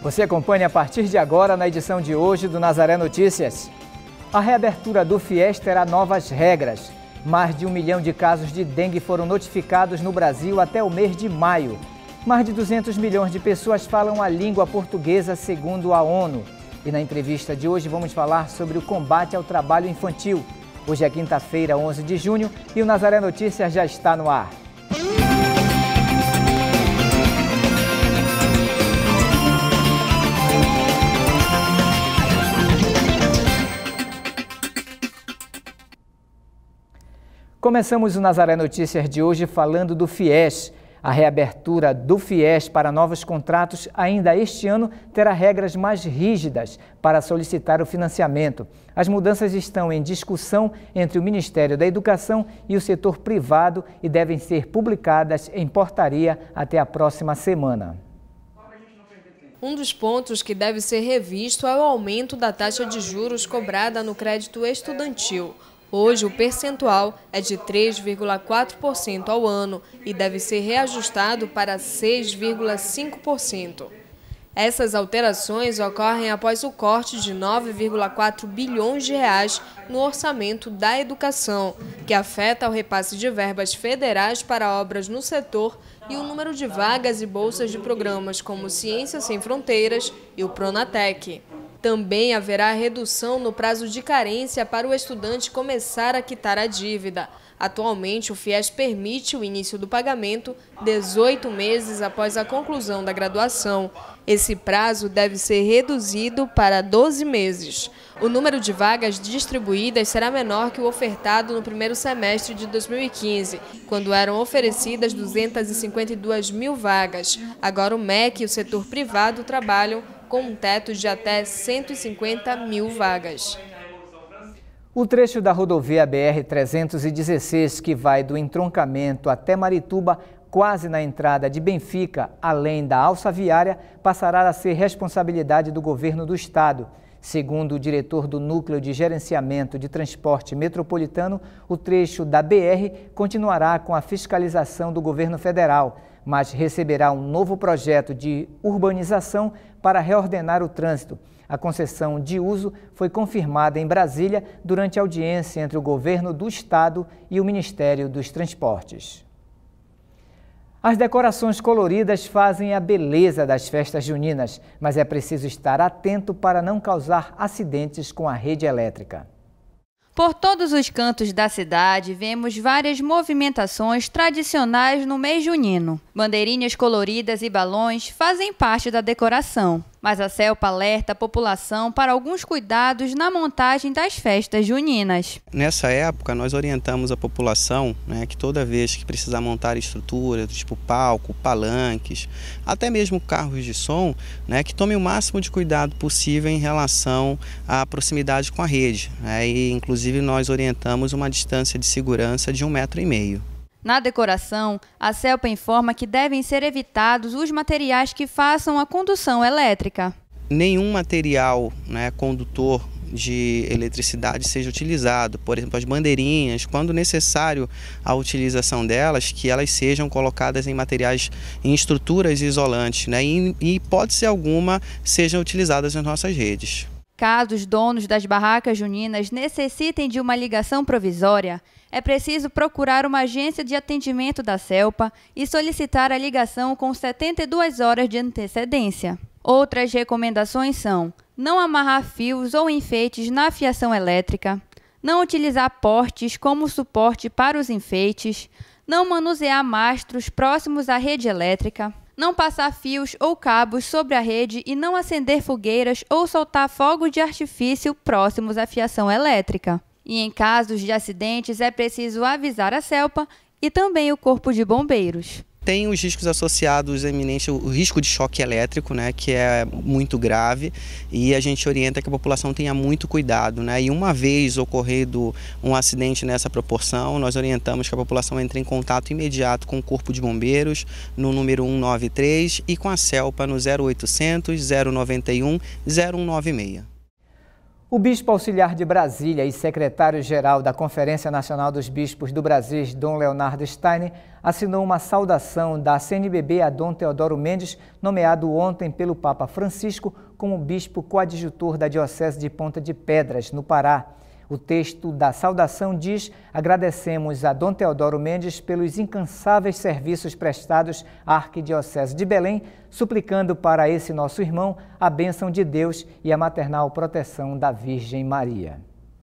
Você acompanha a partir de agora na edição de hoje do Nazaré Notícias. A reabertura do FIES terá novas regras. Mais de um milhão de casos de dengue foram notificados no Brasil até o mês de maio. Mais de 200 milhões de pessoas falam a língua portuguesa, segundo a ONU. E na entrevista de hoje vamos falar sobre o combate ao trabalho infantil. Hoje é quinta-feira, 11 de junho, e o Nazaré Notícias já está no ar. Começamos o Nazaré Notícias de hoje falando do FIES. A reabertura do FIES para novos contratos ainda este ano terá regras mais rígidas para solicitar o financiamento. As mudanças estão em discussão entre o Ministério da Educação e o setor privado e devem ser publicadas em portaria até a próxima semana. Um dos pontos que deve ser revisto é o aumento da taxa de juros cobrada no crédito estudantil. Hoje, o percentual é de 3,4% ao ano e deve ser reajustado para 6,5%. Essas alterações ocorrem após o corte de 9,4 bilhões de reais no orçamento da educação, que afeta o repasse de verbas federais para obras no setor e o número de vagas e bolsas de programas como Ciência Sem Fronteiras e o Pronatec. Também haverá redução no prazo de carência para o estudante começar a quitar a dívida. Atualmente, o FIES permite o início do pagamento 18 meses após a conclusão da graduação. Esse prazo deve ser reduzido para 12 meses. O número de vagas distribuídas será menor que o ofertado no primeiro semestre de 2015, quando eram oferecidas 252 mil vagas. Agora o MEC e o setor privado trabalham com um teto de até 150 mil vagas. O trecho da rodovia BR-316, que vai do entroncamento até Marituba, quase na entrada de Benfica, além da alça viária, passará a ser responsabilidade do governo do estado. Segundo o diretor do Núcleo de Gerenciamento de Transporte Metropolitano, o trecho da BR continuará com a fiscalização do governo federal, mas receberá um novo projeto de urbanização para reordenar o trânsito. A concessão de uso foi confirmada em Brasília durante audiência entre o governo do estado e o Ministério dos Transportes. As decorações coloridas fazem a beleza das festas juninas, mas é preciso estar atento para não causar acidentes com a rede elétrica. Por todos os cantos da cidade, vemos várias movimentações tradicionais no mês junino. Bandeirinhas coloridas e balões fazem parte da decoração. Mas a CELPA alerta a população para alguns cuidados na montagem das festas juninas. Nessa época, nós orientamos a população né, que toda vez que precisar montar estrutura, tipo palco, palanques, até mesmo carros de som, né, que tome o máximo de cuidado possível em relação à proximidade com a rede. Né, e, inclusive, nós orientamos uma distância de segurança de um metro e meio. Na decoração, a CELPA informa que devem ser evitados os materiais que façam a condução elétrica. Nenhum material né, condutor de eletricidade seja utilizado. Por exemplo, as bandeirinhas, quando necessário a utilização delas, que elas sejam colocadas em materiais, em estruturas isolantes, né? e, em hipótese alguma, sejam utilizadas nas nossas redes. Caso os donos das barracas juninas necessitem de uma ligação provisória, é preciso procurar uma agência de atendimento da CELPA e solicitar a ligação com 72 horas de antecedência. Outras recomendações são: não amarrar fios ou enfeites na fiação elétrica, não utilizar portes como suporte para os enfeites, não manusear mastros próximos à rede elétrica, não passar fios ou cabos sobre a rede e não acender fogueiras ou soltar fogo de artifício próximos à fiação elétrica. E em casos de acidentes é preciso avisar a CELPA e também o Corpo de Bombeiros. Tem os riscos associados eminentes o risco de choque elétrico, né, que é muito grave e a gente orienta que a população tenha muito cuidado, né? E uma vez ocorrido um acidente nessa proporção, nós orientamos que a população entre em contato imediato com o Corpo de Bombeiros no número 193 e com a CELPA no 0800 091 0196. O bispo auxiliar de Brasília e secretário-geral da Conferência Nacional dos Bispos do Brasil, Dom Leonardo Stein, assinou uma saudação da CNBB a Dom Teodoro Mendes, nomeado ontem pelo Papa Francisco como bispo coadjutor da Diocese de Ponta de Pedras, no Pará. O texto da saudação diz: Agradecemos a Dom Teodoro Mendes pelos incansáveis serviços prestados à Arquidiocese de Belém, suplicando para esse nosso irmão a bênção de Deus e a maternal proteção da Virgem Maria.